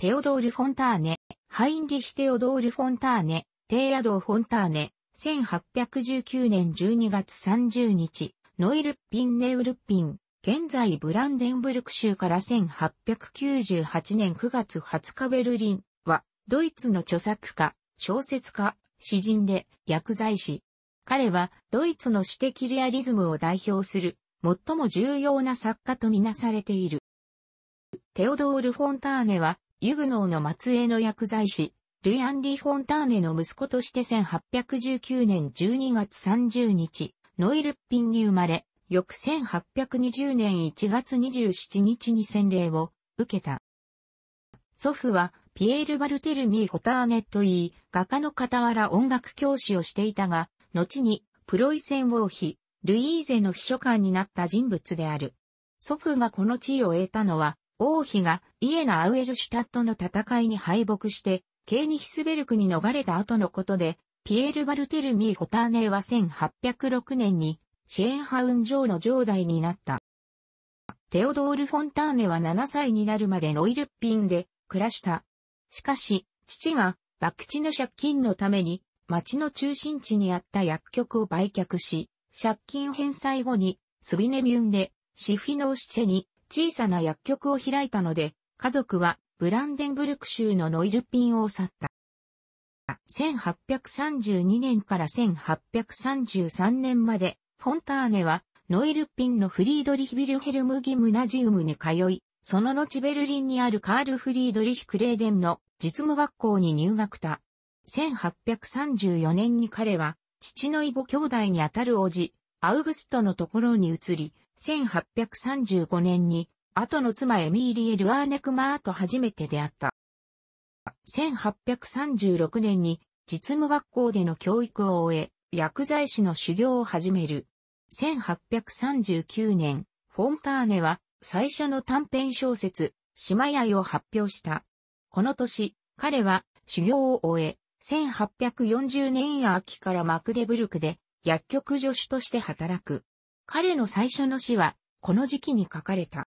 テオドール・フォンターネ、ハインリヒ・テオドール・フォンターネ、テイアドー・フォンターネ、1819年12月30日、ノイルッピン・ネウルッピン、現在ブランデンブルク州から1898年9月20日ベルリンは、ドイツの著作家、小説家、詩人で薬剤師。彼は、ドイツの詩的リアリズムを代表する、最も重要な作家とみなされている。テオドール・フォンターネは、ユグノーの末裔の薬剤師、ルイ・アンリー・フォンターネの息子として1819年12月30日、ノイルッピンに生まれ、翌1820年1月27日に洗礼を受けた。祖父は、ピエール・バルテルミー・ホターネといい、画家の傍ら音楽教師をしていたが、後に、プロイセン王妃、ルイーゼの秘書官になった人物である。祖父がこの地位を得たのは、王妃がイエナ・アウエルシュタットの戦いに敗北して、ケーニヒスベルクに逃れた後のことで、ピエール・バルテルミー・ホターネーは1806年にシェーンハウン城の城代になった。テオドール・フォンターネは7歳になるまでノイルッピンで暮らした。しかし、父が博打の借金のために町の中心地にあった薬局を売却し、借金返済後にスビネミュンでシフィノーシチェに小さな薬局を開いたので、家族はブランデンブルク州のノイルピンを去った。1832年から1833年まで、フォンターネはノイルピンのフリードリヒビルヘルムギムナジウムに通い、その後ベルリンにあるカール・フリードリヒ・クレーデンの実務学校に入学た。1834年に彼は、父の異母兄弟にあたる叔父、アウグストのところに移り、1835年に、後の妻エミーリエ・ルアーネクマーと初めて出会った。1836年に実務学校での教育を終え、薬剤師の修行を始める。1839年、フォンターネは最初の短編小説、島屋を発表した。この年、彼は修行を終え、1840年秋からマクデブルクで薬局助手として働く。彼の最初の詩は、この時期に書かれた。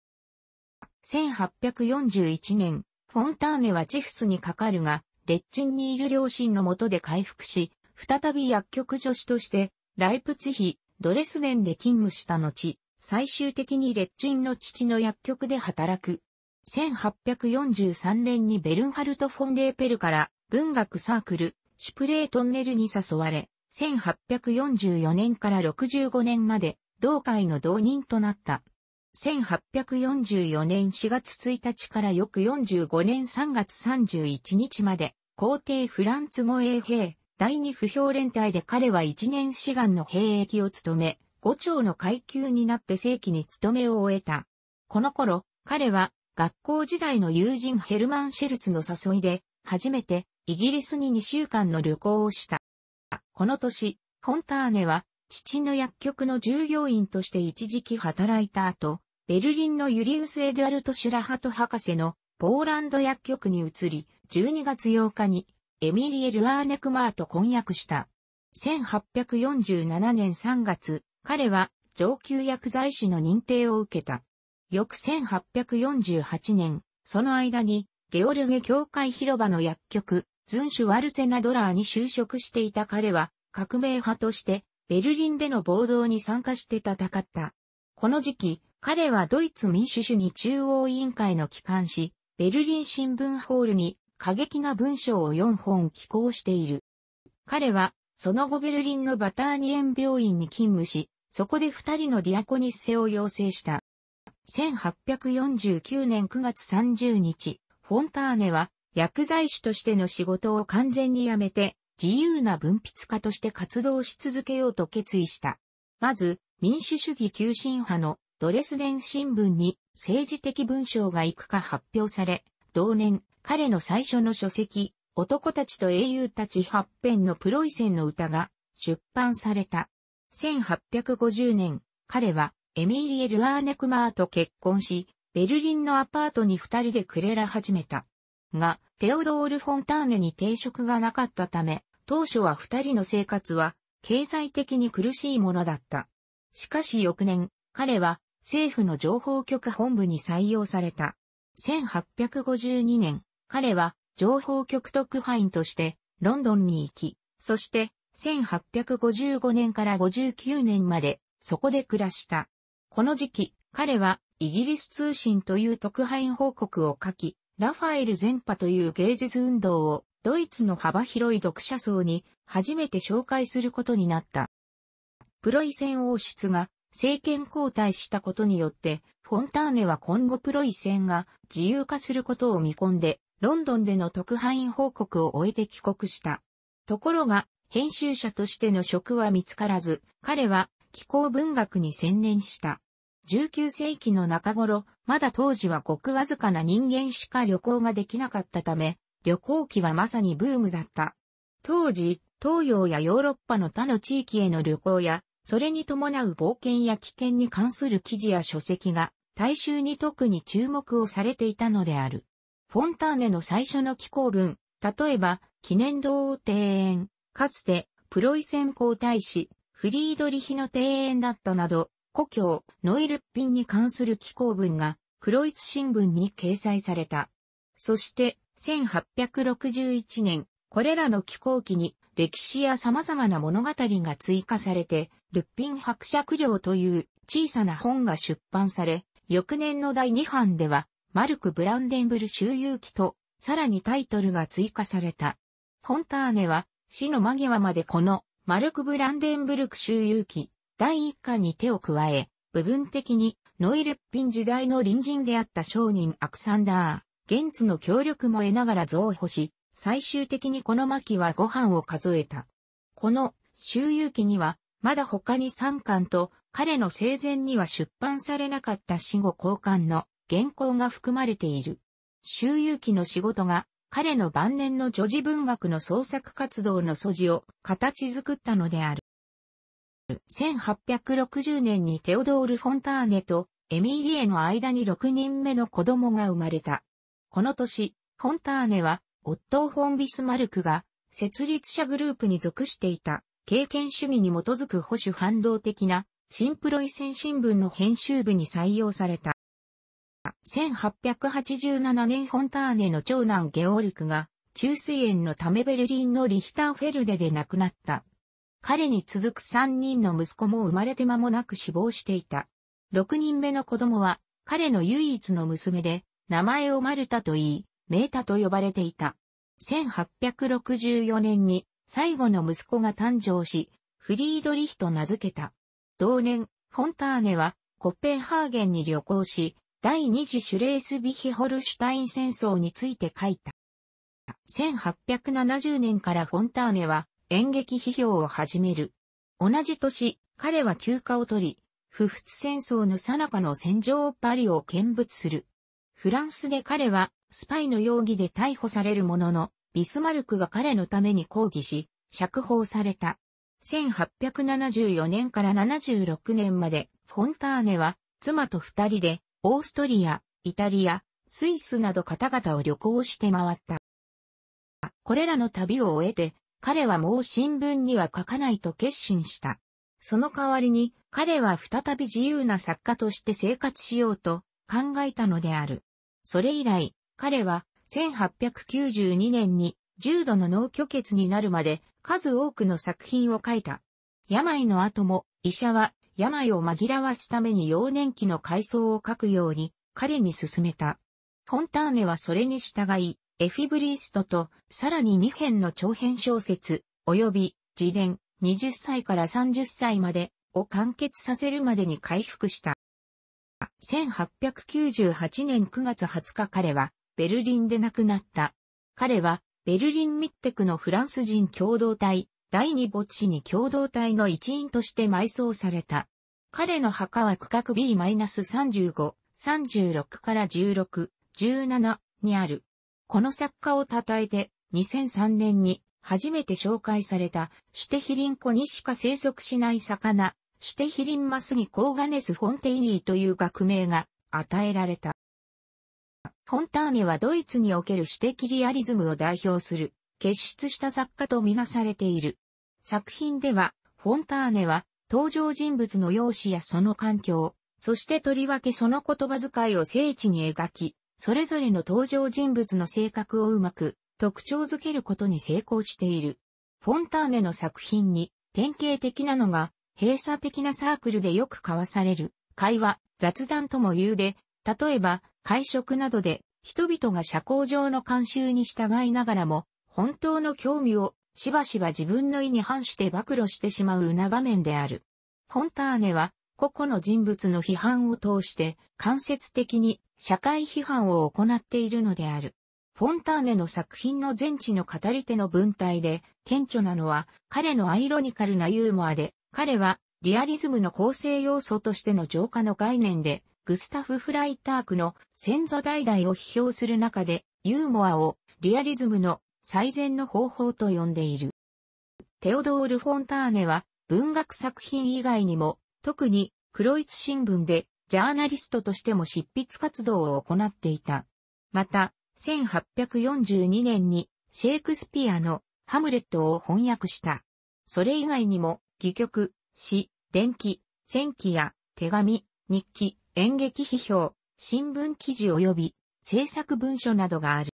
1841年、フォンターネはチフスにかかるが、列ンにいる両親のもとで回復し、再び薬局助手として、ライプツヒ、ドレスデンで勤務した後、最終的に列ンの父の薬局で働く。1843年にベルンハルト・フォン・レーペルから文学サークル、シュプレートンネルに誘われ、1844年から65年まで同会の同人となった。1844年4月1日から翌45年3月31日まで、皇帝フランツ護衛兵、第二不評連隊で彼は一年志願の兵役を務め、五長の階級になって正規に務めを終えた。この頃、彼は学校時代の友人ヘルマン・シェルツの誘いで、初めてイギリスに2週間の旅行をした。この年、フォンターネは父の薬局の従業員として一時期働いた後、ベルリンのユリウス・エドアルト・シュラハト博士のポーランド薬局に移り、12月8日にエミリエ・ルアーネクマーと婚約した。1847年3月、彼は上級薬剤師の認定を受けた。翌1848年、その間に、ゲオルゲ教会広場の薬局、ズンシュワルツェナドラーに就職していた彼は、革命派として、ベルリンでの暴動に参加して戦った。この時期、彼はドイツ民主主義中央委員会の機関紙、ベルリン新聞ホールに過激な文章を4本寄稿している。彼は、その後ベルリンのバターニエン病院に勤務し、そこで二人のディアコニッセを養成した。1849年9月30日、フォンターネは薬剤師としての仕事を完全に辞めて、自由な文筆家として活動し続けようと決意した。まず、民主主義急進派のドレスデン新聞に政治的文章がいくか発表され、同年、彼の最初の書籍、男たちと英雄たち八編のプロイセンの歌が出版された。1850年、彼はエミーリエ・ルアーネクマーと結婚し、ベルリンのアパートに二人で暮れら始めた。が、テオドール・フォンターネに定職がなかったため、当初は二人の生活は経済的に苦しいものだった。しかし翌年、彼は政府の情報局本部に採用された。1852年、彼は情報局特派員としてロンドンに行き、そして1855年から59年までそこで暮らした。この時期、彼はイギリス通信という特派員報告を書き、ラファエル全派という芸術運動をドイツの幅広い読者層に初めて紹介することになった。プロイセン王室が政権交代したことによって、フォンターネは今後プロイセンが自由化することを見込んで、ロンドンでの特派員報告を終えて帰国した。ところが、編集者としての職は見つからず、彼は気候文学に専念した。19世紀の中頃、まだ当時はごくわずかな人間しか旅行ができなかったため、旅行記はまさにブームだった。当時、東洋やヨーロッパの他の地域への旅行や、それに伴う冒険や危険に関する記事や書籍が、大衆に特に注目をされていたのである。フォンターネの最初の寄稿文、例えば、記念堂を庭園、かつて、プロイセン皇太子、フリードリヒの庭園だったなど、故郷、ノイルッピンに関する寄稿文が、クロイツ新聞に掲載された。そして、1861年、これらの気候記に歴史や様々な物語が追加されて、ルッピン伯爵領という小さな本が出版され、翌年の第2版では、マルク・ブランデンブル周遊記と、さらにタイトルが追加された。フォンターネは、死の間際までこの、マルク・ブランデンブルク周遊記、第1巻に手を加え、部分的に、ノイルッピン時代の隣人であった商人アクサンダー、現地の協力も得ながら増補し、最終的にこの巻はご飯を数えた。この周遊記には、まだ他に3巻と、彼の生前には出版されなかった死後交換の原稿が含まれている。周遊記の仕事が、彼の晩年の女児文学の創作活動の素地を形作ったのである。1860年にテオドール・フォンターネとエミーリエの間に6人目の子供が生まれた。この年、フォンターネは、オットー・フォン・ビスマルクが、設立者グループに属していた、経験主義に基づく保守反動的な、新プロイセン新聞の編集部に採用された。1887年フォンターネの長男ゲオルクが、中水炎のためベルリンのリヒターフェルデで亡くなった。彼に続く3人の息子も生まれて間もなく死亡していた。6人目の子供は、彼の唯一の娘で、名前をマルタと言い、メータと呼ばれていた。1864年に最後の息子が誕生し、フリードリヒと名付けた。同年、フォンターネはコッペンハーゲンに旅行し、第二次シュレースビヒホルシュタイン戦争について書いた。1870年からフォンターネは演劇批評を始める。同じ年、彼は休暇を取り、不仏戦争の最中の戦場パリを見物する。フランスで彼はスパイの容疑で逮捕されるものの、ビスマルクが彼のために抗議し、釈放された。1874年から76年まで、フォンターネは妻と二人で、オーストリア、イタリア、スイスなど方々を旅行して回った。これらの旅を終えて、彼はもう新聞には書かないと決心した。その代わりに、彼は再び自由な作家として生活しようと考えたのである。それ以来、彼は1892年に重度の脳虚血になるまで数多くの作品を書いた。病の後も医者は病を紛らわすために幼年期の回想を書くように彼に勧めた。フォンターネはそれに従い、エフィブリーストとさらに2編の長編小説、及び自伝20歳から30歳までを完結させるまでに回復した。1898年9月20日彼はベルリンで亡くなった。彼はベルリンミッテクのフランス人共同体第二墓地に共同体の一員として埋葬された。彼の墓は区画 B-35、36から16、17にある。この作家を称えて2003年に初めて紹介されたシュテヒリンコにしか生息しない魚、シュテヒリンマスギコーガネス・フォンテイニーという学名が与えられた。フォンターネはドイツにおけるシテキリアリズムを代表する、結出した作家とみなされている。作品では、フォンターネは登場人物の容姿やその環境、そしてとりわけその言葉遣いを精緻に描き、それぞれの登場人物の性格をうまく特徴づけることに成功している。フォンターネの作品に典型的なのが閉鎖的なサークルでよく交わされる、会話、雑談とも言うで、例えば、会食などで、人々が社交上の慣習に従いながらも、本当の興味を、しばしば自分の意に反して暴露してしまうな場面である。フォンターネは、個々の人物の批判を通して、間接的に社会批判を行っているのである。フォンターネの作品の全知の語り手の文体で、顕著なのは、彼のアイロニカルなユーモアで、彼は、リアリズムの構成要素としての浄化の概念で、グスタフ・フライタークの先祖代々を批評する中で、ユーモアをリアリズムの最善の方法と呼んでいる。テオドール・フォンターネは、文学作品以外にも、特に、クロイツ新聞で、ジャーナリストとしても執筆活動を行っていた。また、1842年に、シェイクスピアのハムレットを翻訳した。それ以外にも、戯曲、詩、電気、戦記や手紙、日記、演劇批評、新聞記事及び制作文書などがある。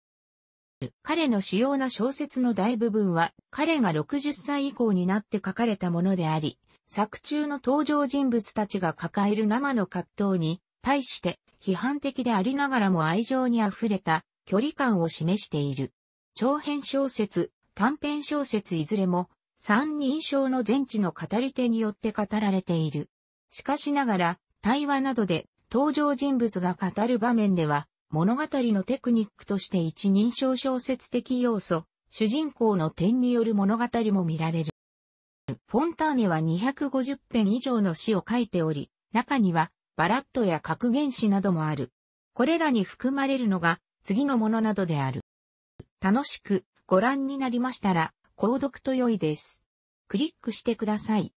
彼の主要な小説の大部分は彼が60歳以降になって書かれたものであり、作中の登場人物たちが抱える生の葛藤に対して批判的でありながらも愛情に溢れた距離感を示している。長編小説、短編小説いずれも三人称の全知の語り手によって語られている。しかしながら、対話などで登場人物が語る場面では、物語のテクニックとして一人称小説的要素、主人公の点による物語も見られる。フォンターネは250編以上の詩を書いており、中にはバラットや格言詩などもある。これらに含まれるのが次のものなどである。楽しくご覧になりましたら、購読と良いです。クリックしてください。